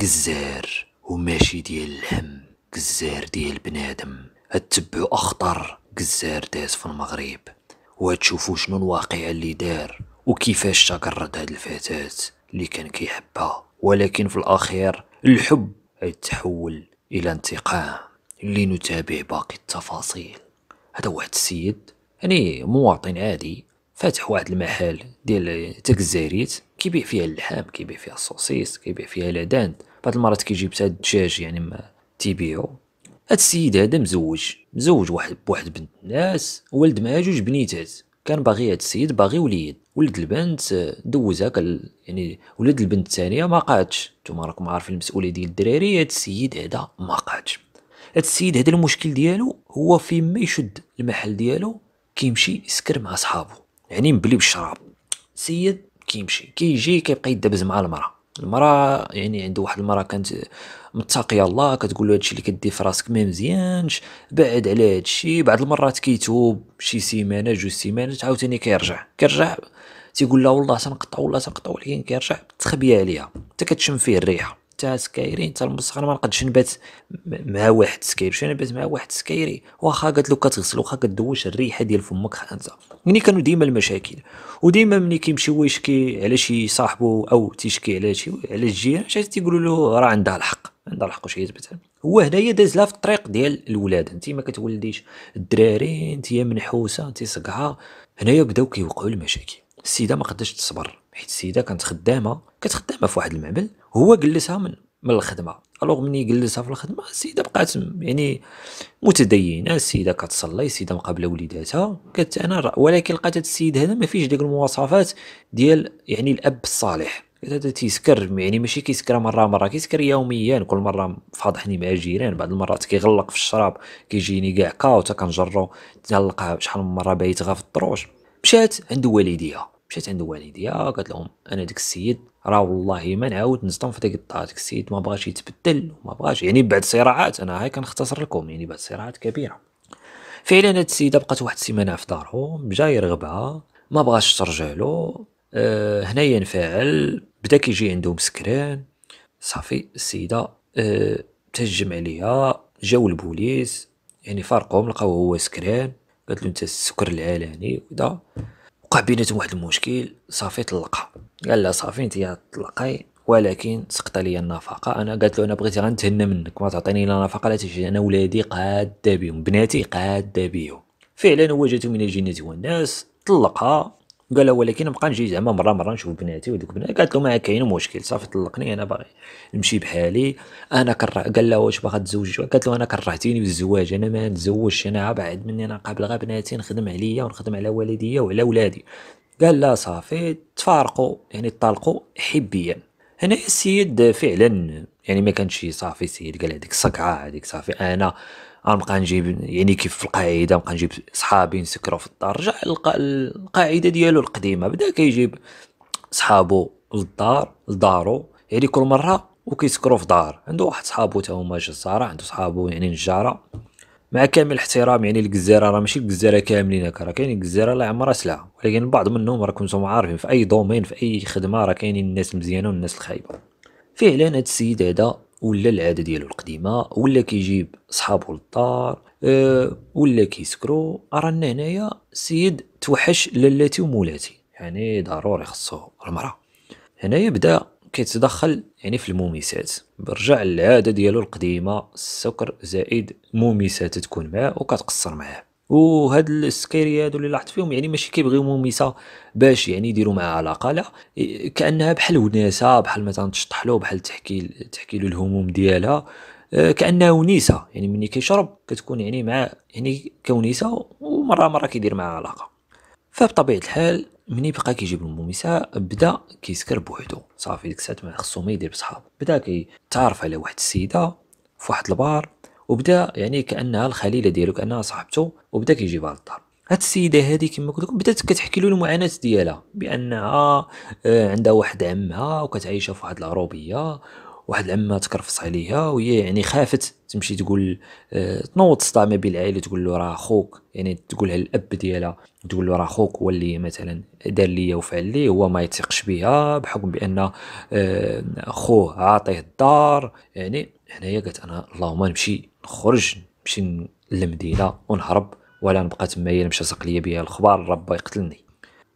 قزار وماشي ديال الهم قزار ديال بنادم اتبعو اخطر قزار داز في المغرب وتشوفوا شنو الواقعه اللي دار وكيفاش تقرد هاد الفتاه اللي كان كيحبها ولكن في الاخير الحب يتحول الى انتقام اللي نتابع باقي التفاصيل هذا واحد السيد يعني مواطن عادي فاتح واحد المحل ديال تكزاريت كيبيع فيها اللحم كيبيع فيها السوسيس كيبيع فيها العدان بعض المرات كيجيب حتى الدجاج يعني ما تيبيعو هاد السيد هذا مزوج مزوج واحد بواحد بنت الناس ولد معاه جوج بنيتات كان باغي هاد السيد باغي وليد ولد البنت آه، دوزها كال يعني ولد البنت الثانيه ما قادش نتوما راكم عارفين المسؤوليه ديال الدراري هاد السيد هذا ما قادش هاد السيد هذا المشكل ديالو هو فيما ما يشد المحل ديالو كيمشي يسكر مع صحابه يعني مبلي بالشراب السيد كيمشي كيجي كيبقى يدبز مع المراه المراه يعني عنده واحد المراه كانت متقيه الله كتقول له هادشي اللي كدير في راسك ما مزيانش بعد على هادشي بعض المرات كيتوب شي سيمانه جوج سيمانات عاوتاني كيرجع كيرجع تيقول لها والله تنقطع والله تنقطع ولكن كيرجع تخبي عليها حتى كتشم فيه الريحه حتى سكايري انت المسخر ما نقدش نبات مع واحد سكايري شنو نبات مع واحد سكايري واخا قالت له كتغسل واخا كدوش الريحه ديال فمك انت ملي كانوا ديما المشاكل وديما ملي كيمشي هو يشكي على شي صاحبو او تيشكي على شي على الجيران شي تيقولوا له راه عندها الحق عندها الحق وشي يثبت هو هنايا داز لها في الطريق ديال الولاد انت ما كتولديش الدراري انت منحوسه انت صقعه هنايا بداو كيوقعوا المشاكل السيده ما قداش تصبر حيت السيده كانت خدامه كانت خدامه في واحد المعمل هو جلسها من من الخدمه الوغ ملي جلسها في الخدمه السيده بقات يعني متدينه السيده كتصلي السيده مقابله وليداتها كت انا ولكن لقات هذا السيد هذا ما فيش ديك المواصفات ديال يعني الاب الصالح هذا تيسكر يعني ماشي كيسكر مره مره كيسكر يوميا كل مره فاضحني مع الجيران بعض المرات كيغلق في الشراب كيجيني كاع كاو تا كنجرو تلقاها شحال من مره بايت غا في الطروش مشات عند والديها مشات عند والديا قالت لهم انا داك السيد راه والله ما نعاود نصدم في ديك الدار داك السيد ما بغاش يتبدل وما بغاش يعني بعد صراعات انا هاي كنختصر لكم يعني بعد صراعات كبيره فعلا هاد السيده بقات واحد السيمانه في دارهم بجا يرغبها ما بغاش ترجع له أه هنايا ينفعل بدا كيجي عندهم سكران صافي السيده أه تهجم عليها جاو البوليس يعني فارقهم لقاو هو سكران قالت له انت السكر العلاني وكذا وقع بيناتهم واحد المشكل صافي طلقها قال لها صافي انت طلقي ولكن سقط لي النفقه انا قالت له انا بغيت غنتهنى منك ما تعطيني لا نفقه لا تجي انا ولادي قاده بهم بناتي قاده بهم فعلا وجدت من الجنه والناس طلقها قال ولكن نبقى نجي زعما مره مره نشوف بناتي ودوك بناتي قالت له ما كاين مشكل صافي طلقني انا باغي نمشي بحالي انا كره قال له واش باغا تزوج قالت له انا كرهتيني بالزواج انا ما نتزوجش انا بعد مني انا قابل غير بناتي نخدم عليا ونخدم على والديا وعلى ولادي قال لا صافي تفارقوا يعني طلقوا حبيا هنا السيد فعلا يعني ما كانش صافي السيد قال هذيك الصقعه هذيك صافي انا غنبقى نجيب يعني كيف في القاعده نبقى نجيب صحابي نسكروا في الدار رجع لقى القاعده ديالو القديمه بدا كيجيب صحابو للدار لدارو يعني كل مره وكيسكروا في دار عنده واحد صحابو حتى هما جزاره عنده صحابو يعني نجاره مع كامل الاحترام يعني الجزيره راه ماشي الجزيره كاملين هكا راه كاينين الجزيره لا عمرها سلعه ولكن بعض منهم راه كنتو عارفين في اي دومين في اي خدمه راه كاينين الناس المزيانه والناس الخايبه فعلا هاد السيد هذا ولا العاده ديالو القديمه ولا كيجيب صحابو للدار أه ولا كيسكرو رانا هنايا سيد توحش لالاتي ومولاتي يعني ضروري خصو المراه هنايا بدا كيتدخل يعني في الموميسات برجع للعاده ديالو القديمه السكر زائد موميسات تكون معاه وكتقصر معاه وهاد السكيري هادو اللي لاحظت فيهم يعني ماشي كيبغيو مميسه باش يعني يديروا معها علاقه لا إيه، كانها بحال وناسه بحال مثلا تشطح له بحال تحكي تحكي له الهموم ديالها آه، كانها ونيسه يعني ملي كيشرب كتكون يعني مع يعني كونيسه ومره مره كيدير معها علاقه فبطبيعه الحال ملي بقى كيجيب النساء بدا كيسكر بوحدو صافي ديك الساعه ما خصو ما يدير بصحابو بدا كيتعرف على واحد السيده فواحد البار وبدا يعني كانها الخليله ديالو كانها صاحبته وبدا كيجيبها للدار هاد السيده هادي كما قلت لكم بدات كتحكي له المعاناه ديالها بانها آه، عندها واحد عمها وكتعيشها في واحد العروبيه واحد العمه تكرفص عليها وهي يعني خافت تمشي تقول آه، تنوض ما بين العائله تقول له راه خوك يعني تقولها الاب ديالها تقول له راه خوك هو اللي مثلا دار ليا وفعل لي هو ما يتيقش بها بحكم بان آه، خوه عاطيه الدار يعني هنايا قالت انا اللهم نمشي نخرج نمشي للمدينه ونهرب ولا نبقى تمايا نمشي نسق ليا بها الخبار ربا يقتلني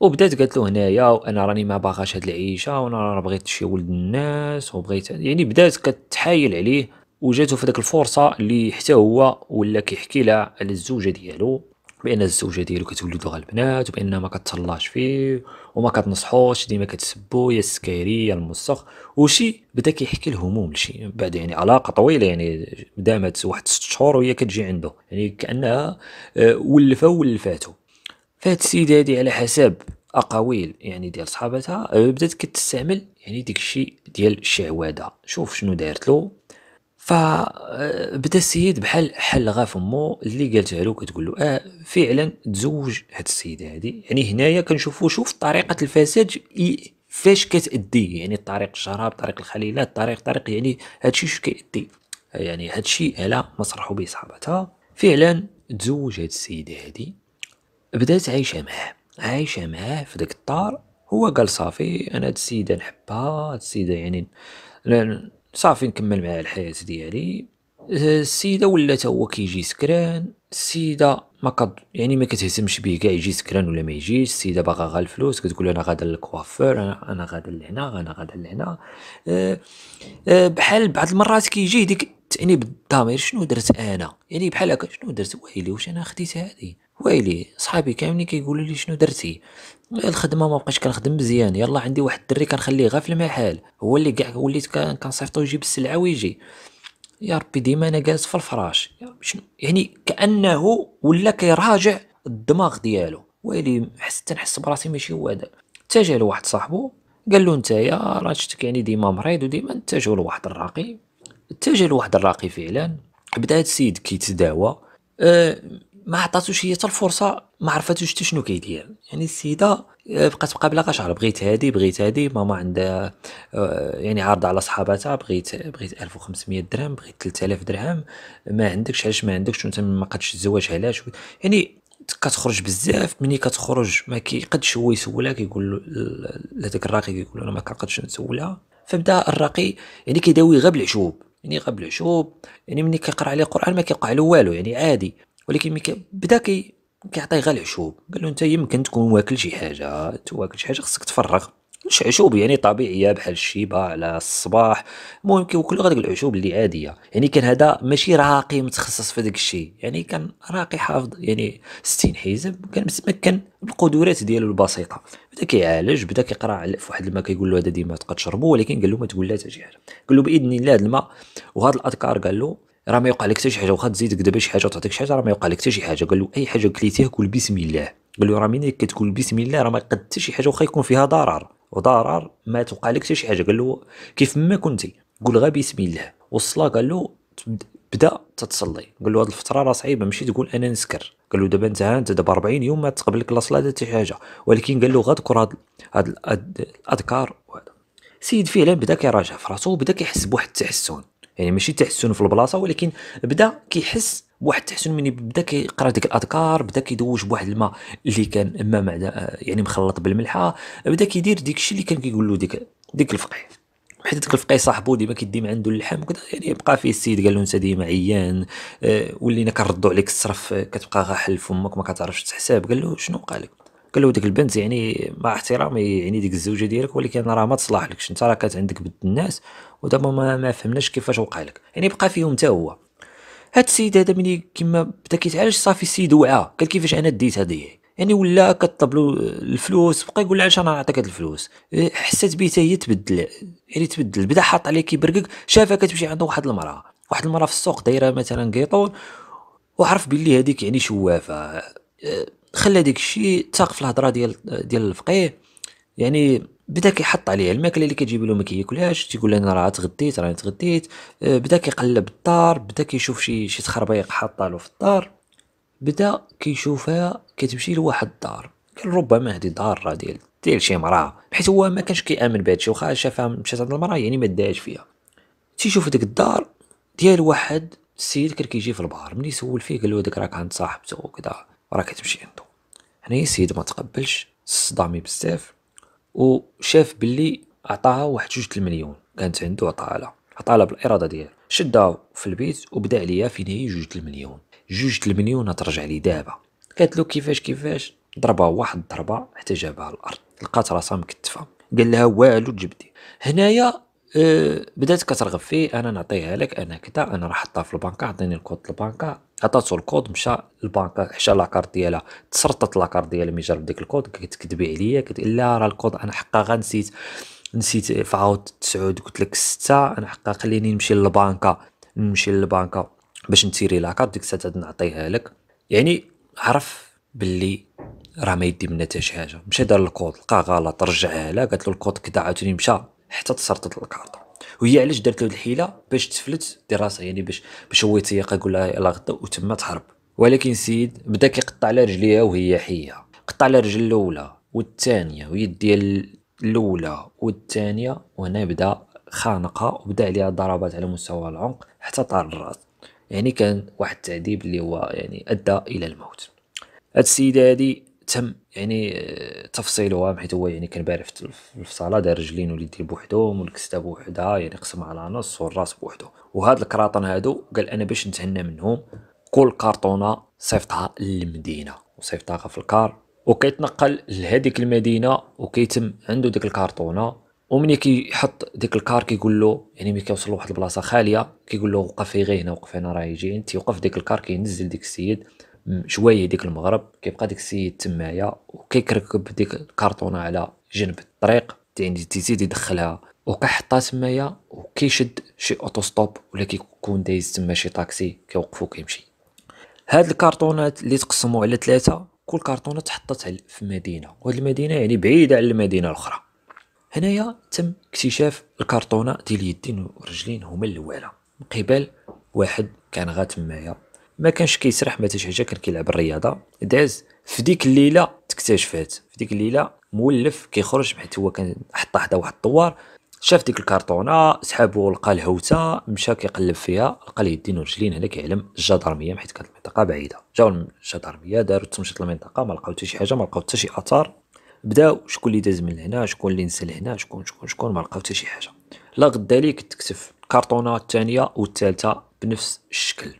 وبدات قالت له هنايا وانا راني ما باغاش هاد العيشه وانا راه بغيت شي ولد الناس وبغيت يعني بدات كتحايل عليه وجاتو في ديك الفرصه اللي حتى هو ولا كيحكي لها على الزوجه ديالو بان الزوجه ديالو كتولدو دغ البنات وبان ما كتهلاش فيه وما كتنصحوش ديما كتسبو يا السكاري يا المسخ وشي بدا كيحكي الهموم لشي بعد يعني علاقه طويله يعني دامت واحد ست شهور وهي كتجي عنده يعني كانها آه، ولفه ولفاتو فهاد السيده هادي على حسب اقاويل يعني ديال صحابتها آه، بدات كتستعمل يعني داكشي الشيء ديال الشعواده شوف شنو دارت له فبدا آه، السيد بحال حل غا فمو اللي قالتها له كتقول له اه فعلا تزوج هاد السيده هادي يعني هنايا كنشوفوا شوف طريقه الفساد فاش كتادي يعني طريق الشراب طريق الخليلات طريق طريق يعني هادشي شو كيأدي يعني هادشي على ما صرحوا به صحابتها فعلا تزوج هاد السيده هادي بدات عايشه معاه عايشه معاه في داك الدار هو قال صافي انا هاد السيده نحبها هاد السيده يعني صافي نكمل مع الحياة ديالي آه، السيدة ولا تا هو كيجي سكران السيدة ما قد يعني ما كتهتمش بيه كاع يجي سكران ولا ما يجيش السيده باغا غا الفلوس كتقول انا غادا للكوافور انا انا غادا لهنا انا غادا لهنا أه, آه، بحال بعض المرات كيجي ديك تعني بالضمير شنو درت انا يعني بحال هكا شنو درت ويلي واش انا خديت هادي ويلي صحابي كاملين كيقولوا لي شنو درتي الخدمه ما بقيتش كنخدم مزيان يلا عندي واحد الدري كنخليه غير في المحل هو اللي كاع وليت كنصيفطو يجيب السلعه ويجي يا ربي ديما انا جالس في الفراش يعني كانه ولا كيراجع الدماغ ديالو ويلي حسيت نحس براسي ماشي هو هذا اتجه لواحد صاحبو قال له انت يا راه يعني ديما مريض وديما اتجهوا لواحد الراقي اتجه لواحد الراقي فعلا بدا هاد السيد كيتداوى أه ما عطاتوش هي حتى الفرصه ما عرفاتوش حتى شنو كيدير يعني السيده آه، بقات بقى بلا قشعر بغيت هادي بغيت هادي ماما عندها آه، يعني عارضه على صحاباتها بغيت بغيت 1500 درهم بغيت 3000 درهم ما عندكش علاش ما عندكش وانت ما قادش الزواج علاش يعني كتخرج بزاف ملي كتخرج ما كيقدش هو يسولها كيقول هذاك الراقي كيقول انا ما كنقدش نسولها فبدا الراقي يعني كيداوي غير بالعشوب يعني غير بالعشوب يعني ملي كيقرا عليه القران ما كيوقع له والو يعني عادي ولكن ملي بدا كي كيعطيه غير العشوب قال له انت يمكن تكون واكل شي حاجه تواكل شي حاجه خصك تفرغ مش عشوب يعني طبيعيه بحال الشيبه على الصباح المهم كيوكلوا غير العشوب اللي عاديه يعني كان هذا ماشي راقي متخصص في داك الشيء يعني كان راقي حافظ يعني 60 حزب كان متمكن بالقدرات ديالو البسيطه بدا كيعالج بدا كيقرا على في واحد الماء كيقول له هذا ديما تبقى تشربه ولكن قال له ما تقول لا حتى شي حاجه قال له باذن الله هذا الماء وهاد الاذكار قال له راه ما يوقع لك حتى شي حاجه واخا تزيدك دابا شي حاجه وتعطيك شي حاجه راه ما يوقع لك حتى شي حاجه قال له اي حاجه كليتيها كل بسم الله قال له راه ملي كتقول بسم الله راه ما قد حتى شي حاجه واخا يكون فيها ضرر وضرر ما توقع لك حتى شي حاجه قال له كيف ما كنتي قول غير بسم الله والصلاه قال له بدا تتصلي قال له هاد الفتره راه صعيبه ماشي تقول انا نسكر قال له دابا انت ها انت دابا 40 يوم ما تقبلك لا صلاه حتى حاجه ولكن قال له غتذكر هاد هاد الاذكار سيد فعلا بدا كيراجع في راسو وبدا كيحس بواحد التحسن يعني ماشي تحسن في البلاصه ولكن بدا كيحس بواحد التحسن ملي بدا كيقرا ديك الاذكار بدا كيدوج بواحد الماء اللي كان اما مع يعني مخلط بالملحه بدا كيدير ديك الشيء اللي كان كيقول له ديك ديك الفقيه حيت ديك الفقيه صاحبو ديما كيديم عنده اللحم وكذا يعني بقى فيه السيد قال له انت ديما عيان آه، ولينا كنردو عليك الصرف كتبقى غا حل فمك ما كتعرفش تحساب قال له شنو قال لك قال له ديك البنت يعني مع احترامي يعني ديك الزوجه ديالك ولكن راه ما تصلح لكش انت راه كانت عندك بنت الناس ودابا ما, ما فهمناش كيفاش وقع لك يعني بقى فيهم حتى هو هاد السيد هذا ملي كيما بدا كيتعالج صافي السيد وعى قال كيفاش انا ديت هادي يعني ولا كطلب له الفلوس بقى يقول لها علاش انا نعطيك هاد الفلوس حسات به حتى هي تبدل يعني تبدل بدا حاط عليه كيبرقك شافها كتمشي عند واحد المراه واحد المراه في السوق دايره مثلا قيطون وعرف بلي هذيك يعني شوافه خلى داك الشيء تاق في الهضره ديال ديال الفقيه يعني بدا كيحط عليه الماكله اللي كتجيب له ما كياكلهاش تيقول انا راه تغديت راني تغديت آه، بدا كيقلب الدار بدا كيشوف شي شي تخربيق حاطه له في الدار بدا كيشوفها كتمشي لواحد الدار قال ربما هذه دار ديال ديال شي مرا حيت هو ما كانش كيامن بهذا الشيء واخا شافها مشات عند المرا يعني ما داهاش فيها تيشوف ديك الدار ديال واحد السيد كان كيجي في البار ملي سول فيه قال له داك راه كان صاحبته وكذا راك تمشي عندو هنايا السيد ما تقبلش صدامي بزاف وشاف باللي عطاها واحد جوج المليون كانت عنده عطاها لها عطاها لها بالاراده ديالو شدها في البيت وبدا عليا فين هي جوج المليون جوج المليون ترجع لي دابا قالت له كيفاش كيفاش ضربها واحد الضربه حتى جابها الارض لقات راسها مكتفه قال لها والو تجبدي هنايا أه، بدات كترغب فيه انا نعطيها لك انا كذا انا راح حطها في البنكه عطيني الكود البنكه عطاتو الكود مشى البنكه حشى لاكارت ديالها تسرطت لاكارت ديالها ملي جرب ديك الكود كتكذبي عليا قلت لا راه الكود انا حقا غنسيت نسيت فعاود تسعود قلت لك ستة انا حقا خليني نمشي للبنكه نمشي للبنكه باش نتيري لاكارت ديك الساعه نعطيها لك يعني عرف باللي راه ما يدي منها حتى شي حاجه مشى دار الكود لقى غلط رجعها لها قالت له الكود كذا عاوتاني مشى حتى تسرطت الكارطه وهي علاش دارت له الحيله باش تفلت دراسه يعني باش باش هو يتيقها يقول لها يلاه غدا وتما تهرب ولكن سيد بدا كيقطع على رجليها وهي حيه قطع على الرجل الاولى والثانيه ويد ديال الاولى والثانيه وهنا بدا خانقها وبدا عليها ضربات على مستوى العنق حتى طار الراس يعني كان واحد التعذيب اللي هو يعني ادى الى الموت هاد السيده هادي تم يعني آه، تفصيله حيت هو يعني كان بارف في الفصاله دار رجلين واليدين بوحدهم والكسته بوحدها يعني قسمها على نص والراس بوحده وهاد الكراطن هادو قال انا باش نتهنى منهم كل كرطونه صيفطها للمدينه وصيفطها في الكار وكيتنقل لهذيك المدينه وكيتم عنده ديك الكرتونه ومني كيحط ديك الكار كيقول له يعني ملي كيوصل لواحد البلاصه خاليه كيقول له وقف غير هنا وقف هنا راه يجي انت وقف ديك الكار كينزل ديك السيد شويه ديك المغرب كيبقى ديك السيد تمايا وكيكركب ديك الكرتونه على جنب الطريق يعني تزيد يدخلها وكيحطها تمايا وكيشد شي اوتو ستوب ولا كيكون دايز تما شي طاكسي كيوقفو كيمشي هاد الكرتونات اللي تقسموا على ثلاثه كل كرتونه تحطت في مدينه وهاد المدينه يعني بعيده على المدينه الاخرى هنايا تم اكتشاف الكرتونه ديال اليدين والرجلين هما الاولى من قبل واحد كان غا تمايا ما كانش كيسرح ما حتى حاجه كان كيلعب الرياضه داز في ديك الليله تكتشفات في ديك الليله مولف كيخرج حيت هو كان حط حدا واحد الدوار شاف ديك الكرتونه سحابو لقى الهوته مشى كيقلب فيها لقى اليدين ورجلين هنا كيعلم الجدرميه حيت كانت المنطقه بعيده جاو الجدرميه داروا تمشيط المنطقه ما لقاو حتى شي حاجه ما لقاو حتى شي اثار بداو شكون اللي داز من هنا شكون اللي نسى لهنا شكون شكون شكون ما لقاو حتى شي حاجه لا غدا ليك تكتف الكرتونه الثانيه والثالثه بنفس الشكل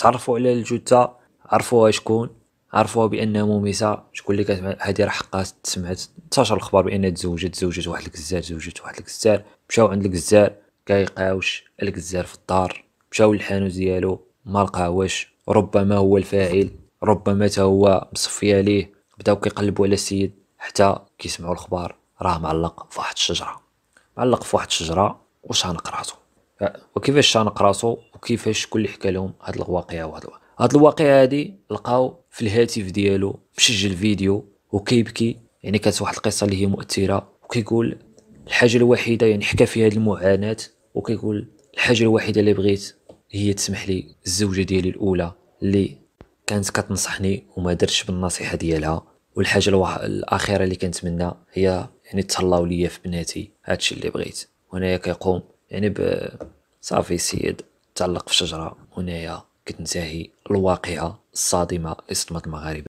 تعرفوا على الجثه عرفوها شكون عرفوها بانها مميسه شكون اللي كتسمع هذه راه حقها سمعت انتشر الخبر بان تزوجت تزوجت واحد الكزار تزوجت واحد الكزار مشاو عند الكزار كيقاوش الكزار في الدار مشاو للحانوت ديالو ما لقاوش ربما هو الفاعل ربما تا هو مصفي عليه بداو كيقلبوا على السيد حتى كيسمعوا الخبر راه معلق في واحد الشجره معلق في واحد الشجره واش غنقراتو وكيفاش شانق راسو وكيفاش شكون اللي حكى لهم هاد الواقعه وهاد الواقعه هاد الواقعه هادي لقاو في الهاتف ديالو مسجل فيديو وكيبكي يعني كانت واحد القصه اللي هي مؤثره وكيقول الحاجه الوحيده يعني حكى فيها هاد المعاناه وكيقول الحاجه الوحيده اللي بغيت هي تسمح لي الزوجه ديالي الاولى اللي كانت كتنصحني وما درتش بالنصيحه ديالها والحاجه الاخيره اللي كنتمنى هي يعني تهلاو ليا في بناتي هادشي اللي بغيت وهنايا كيقوم يعني ب صافي السيد تعلق في شجرة هنايا كتنتهي الواقعة الصادمة لصدمة المغاربة